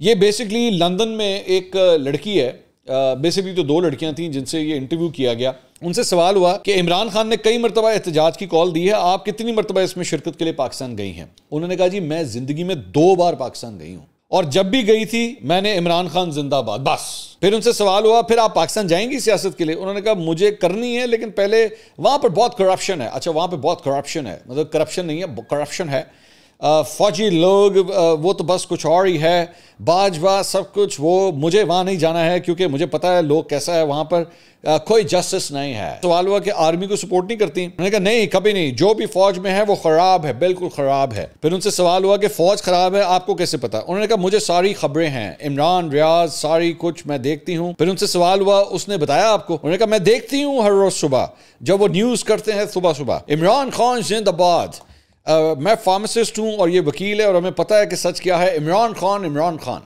ये basically London में एक uh, लड़की है बेसिकली uh, तो दो लड़कियां थी जिनसे ये इंटरव्यू किया गया उनसे सवाल हुआ कि इमरान खान ने कई मरतबा एहतजाज की कॉल दी है आप कितनी मरतबा इसमें शिरकत के लिए पाकिस्तान गई हैं उन्होंने कहा जी मैं ज़िंदगी में दो बार पाकिस्तान गई हूँ और जब भी गई थी मैंने इमरान खान जिंदाबाद बस फिर उनसे सवाल हुआ फिर आप पाकिस्तान जाएंगी सियासत के लिए उन्होंने कहा मुझे करनी है लेकिन पहले वहां पर बहुत करप्शन है अच्छा वहां पर बहुत करप्शन है मतलब करप्शन नहीं है करप्शन है फौजी लोग वो तो बस कुछ और ही है बाजवा सब कुछ वो मुझे वहाँ नहीं जाना है क्योंकि मुझे पता है लोग कैसा है वहाँ पर कोई जस्टिस नहीं है सवाल हुआ कि आर्मी को सपोर्ट नहीं करती उन्होंने कहा नहीं कभी नहीं जो भी फौज में है वो खराब है बिल्कुल खराब है फिर उनसे सवाल हुआ कि फौज खराब है आपको कैसे पता उन्होंने कहा मुझे सारी खबरें हैं इमरान रियाज सारी कुछ मैं देखती हूँ फिर उनसे सवाल हुआ उसने बताया आपको उन्होंने कहा मैं देखती हूँ हर रोज सुबह जब वो न्यूज करते हैं सुबह सुबह इमरान खान जिंदाबाद मैं फार्मासिस्ट हूँ और ये वकील है और हमें पता है कि सच क्या है इमरान खान इमरान खान